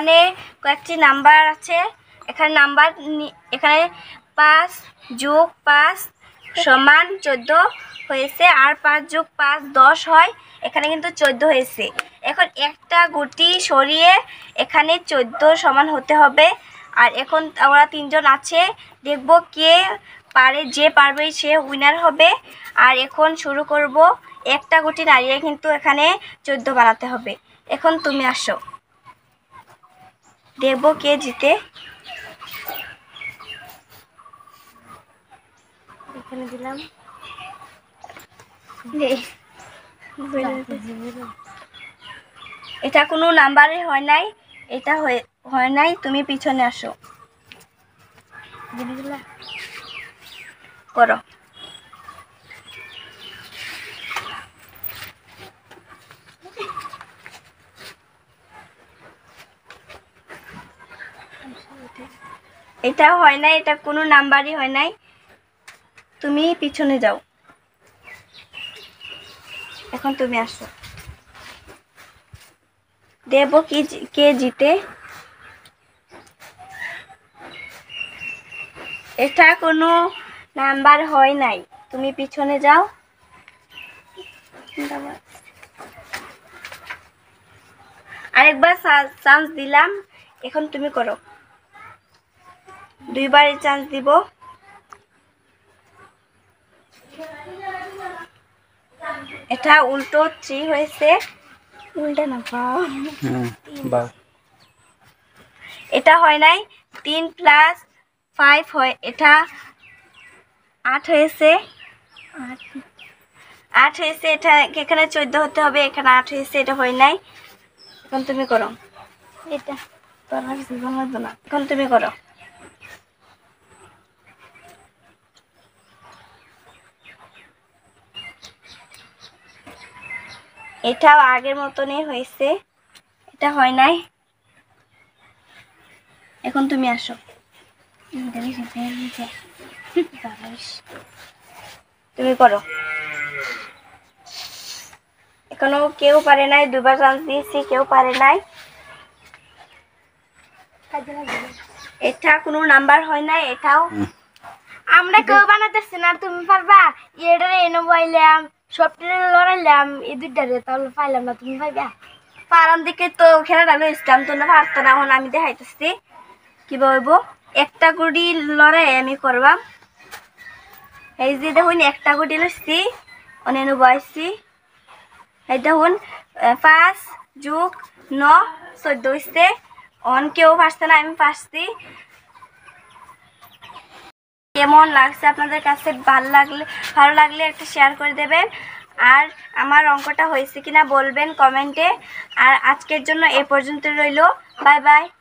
এখানে কয়েকটি নাম্বার আছে এখানে নাম্বার এখানে পাঁচ যোগ পাঁচ সমান চোদ্দ হয়েছে আর পাঁচ যোগ পাঁচ দশ হয় এখানে কিন্তু চোদ্দ হয়েছে এখন একটা গুটি সরিয়ে এখানে চোদ্দ সমান হতে হবে আর এখন আমরা তিনজন আছে দেখব কে পারে যে পারবে সে উইনার হবে আর এখন শুরু করব একটা গুটি নাড়িয়ে কিন্তু এখানে চোদ্দ বানাতে হবে এখন তুমি আসো দেব কে জিতে এখানে দিলাম এটা কোনো নাম্বারে হয় নাই এটা হয় নাই তুমি পিছনে আসো করো এটা হয় না এটা কোনো নাম্বারই হয় নাই তুমি পিছনে যাও এখন তুমি আসো দেব কি কে জিতে এটা কোনো নাম্বার হয় নাই তুমি পিছনে যাও আরেকবার চান্স দিলাম এখন তুমি করো দুইবারই চান্স দিব এটা উল্টো থ্রি হয়েছে উল্টা না বা এটা হয় নাই তিন প্লাস ফাইভ হয় এটা আট হয়েছে আট হয়েছে এটা এখানে চোদ্দ হতে হবে এখানে আট হয়েছে এটা হয় নাই এখন তুমি করো এটা তোমার জীবন না এখন তুমি করো এটাও আগের মতনই হয়েছে এটা হয় নাই এখন তুমি আসো তুমি করো এখনো কেউ পারে নাই দুবার চান্স দিয়েছি কেউ পারে নাই এটা কোনো নাম্বার হয় নাই এটাও আমরা কেউ বানাতেছি না তুমি পারবা এটা এনে বললাম সব ট্রেনে এই দুইটারে তাহলে পাইলাম না তুমি পাইবা পারাম দিকে তো খেলাটা লইছিলাম তো না পারতো না এখন আমি দেখাইতেছি কি বলবো একটা গুড়ি লড়াই আমি করবাম এই যে দেখুন একটা গুটি লইছি অনেক বয়সি এই দেখুন পাঁচ যুগ ন চোদ্দ হইছে অন কেউ পারছে না আমি পারছি কেমন লাগছে আপনাদের কাছে ভালো লাগলে ভালো লাগলে একটা শেয়ার করে দেবেন আর আমার অঙ্কটা হয়েছে কিনা বলবেন কমেন্টে আর আজকের জন্য এ পর্যন্ত রইল বাই বাই